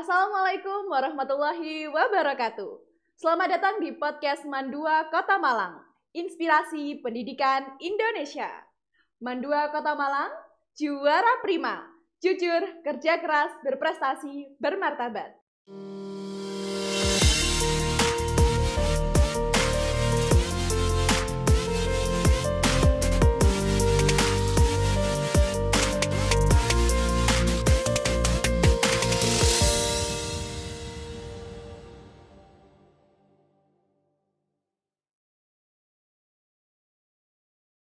Assalamualaikum warahmatullahi wabarakatuh. Selamat datang di podcast Mandua Kota Malang, inspirasi pendidikan Indonesia. Mandua Kota Malang, juara prima, jujur, kerja keras, berprestasi, bermartabat.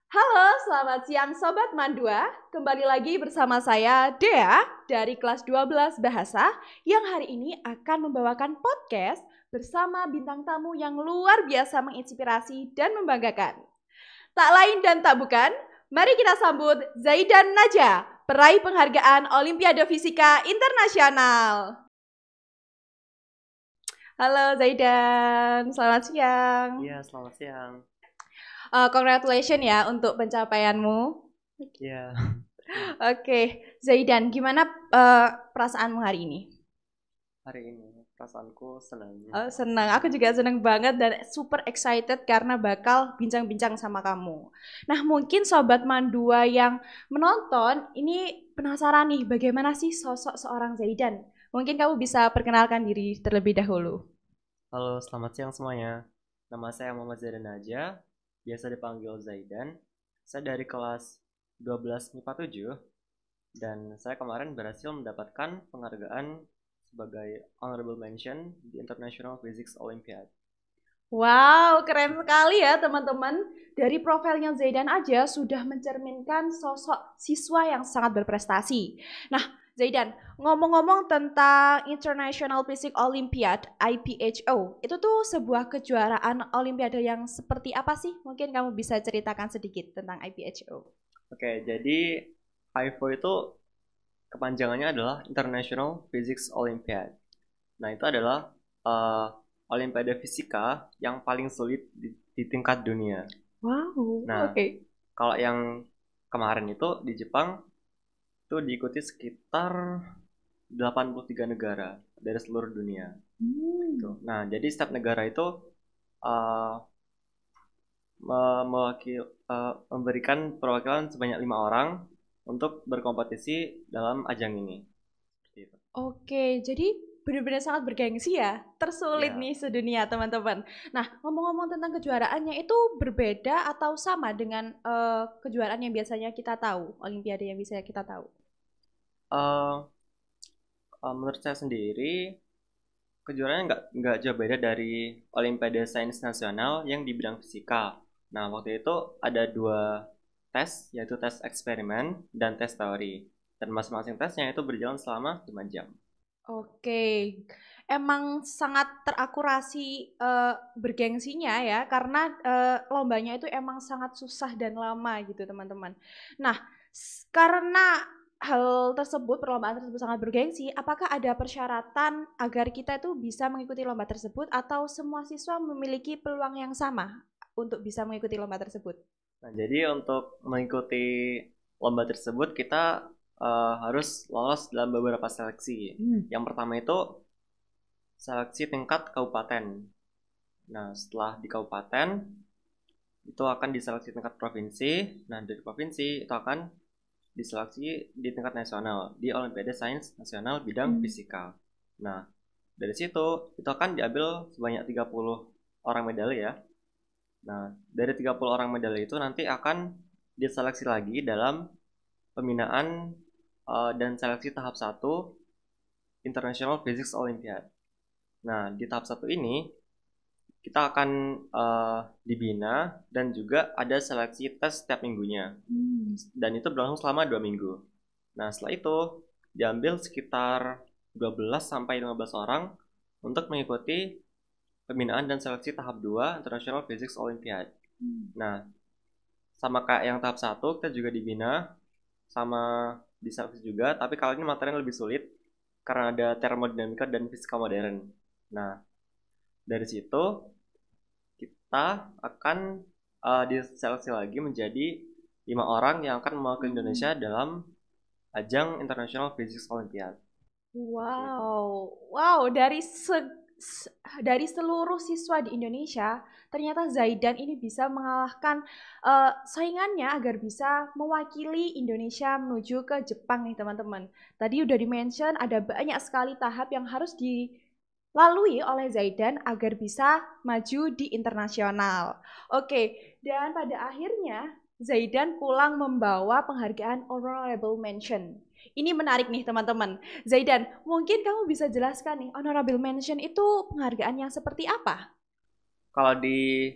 Halo, selamat siang Sobat Mandua. Kembali lagi bersama saya Dea dari kelas 12 Bahasa yang hari ini akan membawakan podcast bersama bintang tamu yang luar biasa menginspirasi dan membanggakan. Tak lain dan tak bukan, mari kita sambut Zaidan Naja, peraih penghargaan Olimpiade Fisika Internasional. Halo Zaidan, selamat siang. Iya, selamat siang uh, congratulations ya untuk pencapaianmu. Thank ya. Yeah. Oke, okay. Zaidan, gimana uh, perasaanmu hari ini? Hari ini perasaanku senang. Oh, senang. Aku juga senang banget dan super excited karena bakal bincang-bincang sama kamu. Nah, mungkin sobat Mandua yang menonton ini penasaran nih bagaimana sih sosok seorang Zaidan? Mungkin kamu bisa perkenalkan diri terlebih dahulu. Halo, selamat siang semuanya. Nama saya Muhammad Zaidan Najah, biasa dipanggil Zaidan. Saya dari kelas 12 MIPA 7 dan saya kemarin berhasil mendapatkan penghargaan sebagai honorable mention di International Physics Olympiad. Wow, keren sekali ya teman-teman. Dari profilnya Zaidan aja sudah mencerminkan sosok siswa yang sangat berprestasi. Nah, Zaidan, ngomong-ngomong tentang International Physics Olympiad (IPHO), itu tuh sebuah kejuaraan olimpiade yang seperti apa sih? Mungkin kamu bisa ceritakan sedikit tentang IPHO. Oke, jadi IPHO itu kepanjangannya adalah International Physics Olympiad. Nah, itu adalah uh, eh, olimpiade fisika yang paling sulit di, di tingkat dunia. Wow, nah, oke. Okay. Kalau yang kemarin itu di Jepang itu diikuti sekitar 83 negara dari seluruh dunia. Hmm. Gitu. Nah, jadi setiap negara itu uh, mewakil, uh, memberikan perwakilan sebanyak lima orang untuk berkompetisi dalam ajang ini. Oke, jadi benar-benar sangat bergengsi ya, tersulit yeah. nih sedunia teman-teman. Nah, ngomong-ngomong tentang kejuaraannya itu berbeda atau sama dengan uh, kejuaraan yang biasanya kita tahu, olimpiade yang biasanya kita tahu? uh, uh, menurut saya sendiri kejuaraan nggak nggak jauh beda dari Olimpiade Sains Nasional yang di bidang fisika. Nah waktu itu ada dua tes yaitu tes eksperimen dan tes teori dan masing-masing tesnya itu berjalan selama 5 jam. Oke, emang sangat terakurasi uh, bergengsinya ya karena uh, lombanya itu emang sangat susah dan lama gitu teman-teman. Nah karena hal tersebut, perlombaan tersebut sangat bergengsi, apakah ada persyaratan agar kita itu bisa mengikuti lomba tersebut atau semua siswa memiliki peluang yang sama untuk bisa mengikuti lomba tersebut? Nah, jadi untuk mengikuti lomba tersebut kita uh, harus lolos dalam beberapa seleksi. Hmm. Yang pertama itu seleksi tingkat kabupaten. Nah, setelah di kabupaten itu akan diseleksi tingkat provinsi. Nah, dari provinsi itu akan diseleksi di tingkat nasional di Olimpiade Sains Nasional bidang hmm. fisika. Nah, dari situ itu akan diambil sebanyak 30 orang medali ya. Nah, dari 30 orang medali itu nanti akan diseleksi lagi dalam pembinaan uh, dan seleksi tahap 1 International Physics Olympiad. Nah, di tahap 1 ini kita akan uh, dibina dan juga ada seleksi tes setiap minggunya hmm. dan itu berlangsung selama dua minggu nah setelah itu diambil sekitar 12 sampai 15 orang untuk mengikuti pembinaan dan seleksi tahap 2 International Physics Olympiad. Hmm. Nah, sama kayak yang tahap 1 kita juga dibina sama di seleksi juga, tapi kali ini materinya lebih sulit karena ada termodinamika dan fisika modern. Nah, dari situ kita akan uh, diseleksi lagi menjadi lima orang yang akan mewakili hmm. Indonesia dalam ajang International Physics Olympiad. Wow, wow dari se, dari seluruh siswa di Indonesia ternyata Zaidan ini bisa mengalahkan uh, saingannya agar bisa mewakili Indonesia menuju ke Jepang nih teman-teman. Tadi udah di mention ada banyak sekali tahap yang harus di lalui oleh Zaidan agar bisa maju di internasional. Oke, dan pada akhirnya Zaidan pulang membawa penghargaan Honorable Mention. Ini menarik nih teman-teman. Zaidan, mungkin kamu bisa jelaskan nih Honorable Mention itu penghargaan yang seperti apa? Kalau di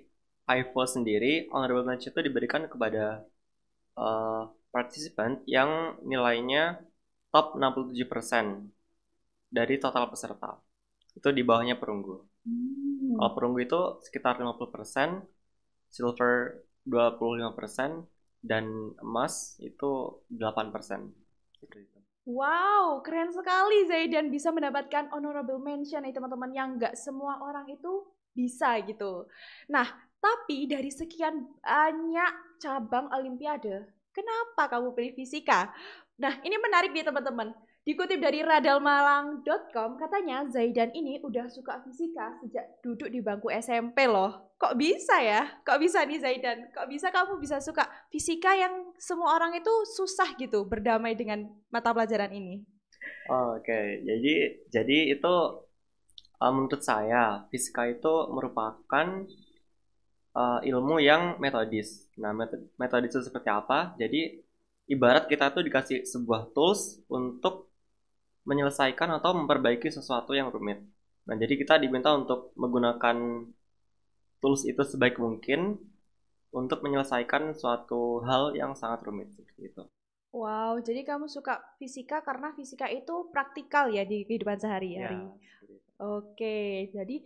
IFO sendiri, Honorable Mention itu diberikan kepada uh, eh, partisipan yang nilainya top 67% dari total peserta itu di bawahnya perunggu hmm. kalau perunggu itu sekitar 50% silver 25% dan emas itu 8% persen. Wow, keren sekali Zaidan bisa mendapatkan honorable mention nih teman-teman yang nggak semua orang itu bisa gitu. Nah, tapi dari sekian banyak cabang olimpiade, kenapa kamu pilih fisika? Nah, ini menarik nih teman-teman Dikutip dari radalmalang.com, katanya Zaidan ini udah suka fisika sejak duduk di bangku SMP loh. Kok bisa ya? Kok bisa nih Zaidan? Kok bisa kamu bisa suka fisika yang semua orang itu susah gitu berdamai dengan mata pelajaran ini? Oke, jadi jadi itu uh, menurut saya fisika itu merupakan uh, ilmu yang metodis. Nah, metodis itu seperti apa? Jadi ibarat kita tuh dikasih sebuah tools untuk menyelesaikan atau memperbaiki sesuatu yang rumit. Nah, jadi kita diminta untuk menggunakan tools itu sebaik mungkin untuk menyelesaikan suatu hal yang sangat rumit seperti itu. Wow, jadi kamu suka fisika karena fisika itu praktikal ya di kehidupan sehari-hari. Ya, Oke, jadi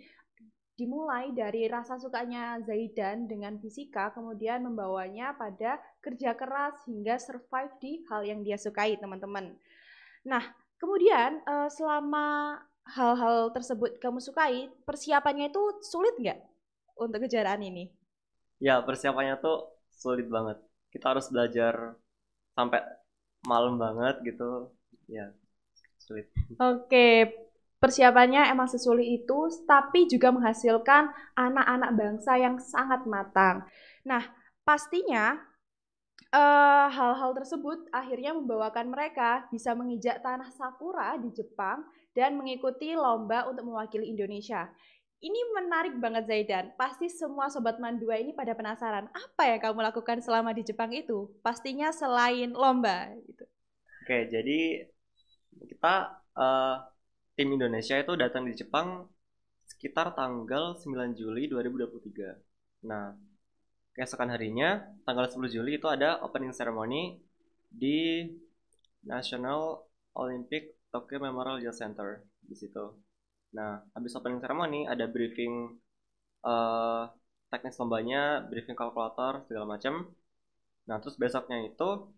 dimulai dari rasa sukanya Zaidan dengan fisika, kemudian membawanya pada kerja keras hingga survive di hal yang dia sukai, teman-teman. Nah, Kemudian uh, selama hal-hal tersebut kamu sukai, persiapannya itu sulit nggak untuk kejaran ini? Ya, persiapannya tuh sulit banget. Kita harus belajar sampai malam banget gitu. Ya, sulit. Oke, persiapannya emang sesulit itu, tapi juga menghasilkan anak-anak bangsa yang sangat matang. Nah, pastinya Eh, hal-hal uh, tersebut akhirnya membawakan mereka bisa menginjak tanah sakura di Jepang dan mengikuti lomba untuk mewakili Indonesia. Ini menarik banget Zaidan. Pasti semua sobat Mandua ini pada penasaran apa yang kamu lakukan selama di Jepang itu? Pastinya selain lomba gitu. Oke, jadi kita uh, tim Indonesia itu datang di Jepang sekitar tanggal 9 Juli 2023. Nah, keesokan harinya tanggal 10 Juli itu ada opening ceremony di National Olympic Tokyo Memorial Youth Center di situ. Nah, habis opening ceremony ada briefing uh, teknis lombanya, briefing kalkulator segala macam. Nah, terus besoknya itu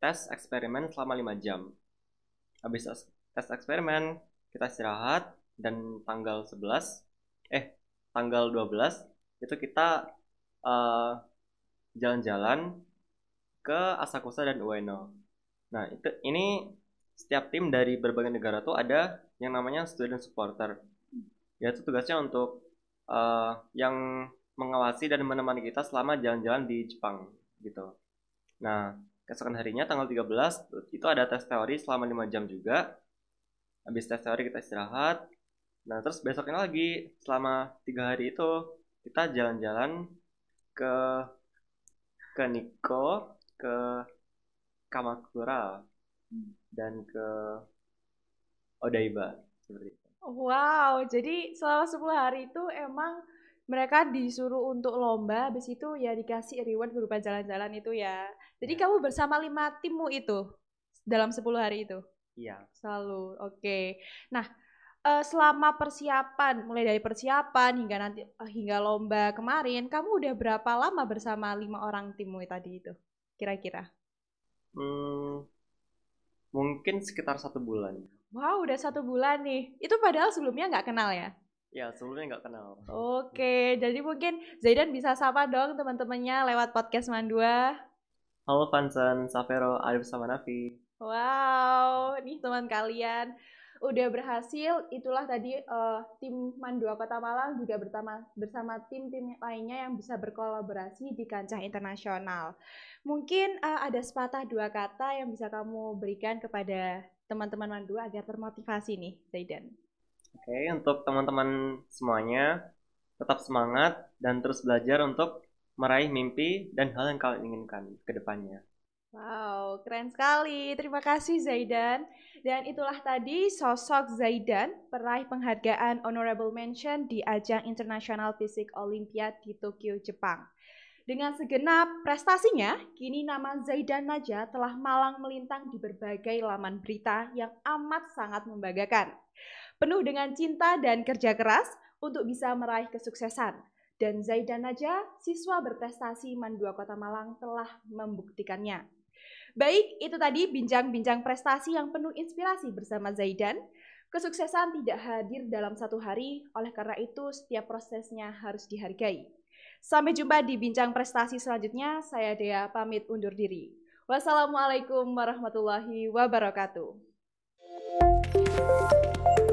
tes eksperimen selama 5 jam. Habis tes eksperimen, kita istirahat dan tanggal 11 eh tanggal 12 itu kita Eh, jalan-jalan ke Asakusa dan Ueno. Nah, itu ini setiap tim dari berbagai negara tuh ada yang namanya student supporter. Yaitu tugasnya untuk uh, yang mengawasi dan menemani kita selama jalan-jalan di Jepang gitu. Nah, keesokan harinya tanggal 13 itu ada tes teori selama 5 jam juga. Habis tes teori kita istirahat. Nah, terus besoknya lagi selama tiga hari itu kita jalan-jalan ke ke Niko ke Kamakura dan ke Odaiba seperti itu. Wow, jadi selama 10 hari itu emang mereka disuruh untuk lomba, habis itu ya dikasih reward berupa jalan-jalan itu ya. Jadi ya. kamu bersama lima timmu itu dalam 10 hari itu? Iya. Selalu, oke. Okay. Nah, uh, selama persiapan mulai dari persiapan hingga nanti uh, hingga lomba kemarin kamu udah berapa lama bersama lima orang timmu tadi itu kira-kira? Hmm, mungkin sekitar satu bulan. Wow, udah satu bulan nih. Itu padahal sebelumnya nggak kenal ya? Ya, sebelumnya nggak kenal. Oke, jadi mungkin Zaidan bisa sapa dong teman-temannya lewat podcast Mandua. Halo Fansan Safero, Arif sama Nafi. Wow, nih teman kalian udah berhasil itulah tadi uh, tim Mandua Kota Malang juga bersama bersama tim-tim lainnya yang bisa berkolaborasi di kancah internasional. Mungkin uh, ada sepatah dua kata yang bisa kamu berikan kepada teman-teman Mandua agar termotivasi nih, Zaidan. Oke, untuk teman-teman semuanya tetap semangat dan terus belajar untuk meraih mimpi dan hal yang kalian inginkan ke depannya. Wow, keren sekali. Terima kasih Zaidan. Dan itulah tadi sosok Zaidan, peraih penghargaan Honorable Mention di ajang International Physics Olympiad di Tokyo, Jepang. Dengan segenap prestasinya, kini nama Zaidan Naja telah malang melintang di berbagai laman berita yang amat sangat membanggakan. Penuh dengan cinta dan kerja keras untuk bisa meraih kesuksesan, dan Zaidan Naja, siswa berprestasi MAN Kota Malang telah membuktikannya. Baik, itu tadi bincang-bincang prestasi yang penuh inspirasi bersama Zaidan. Kesuksesan tidak hadir dalam satu hari, oleh karena itu setiap prosesnya harus dihargai. Sampai jumpa di bincang prestasi selanjutnya, saya Dea pamit undur diri. Wassalamualaikum warahmatullahi wabarakatuh.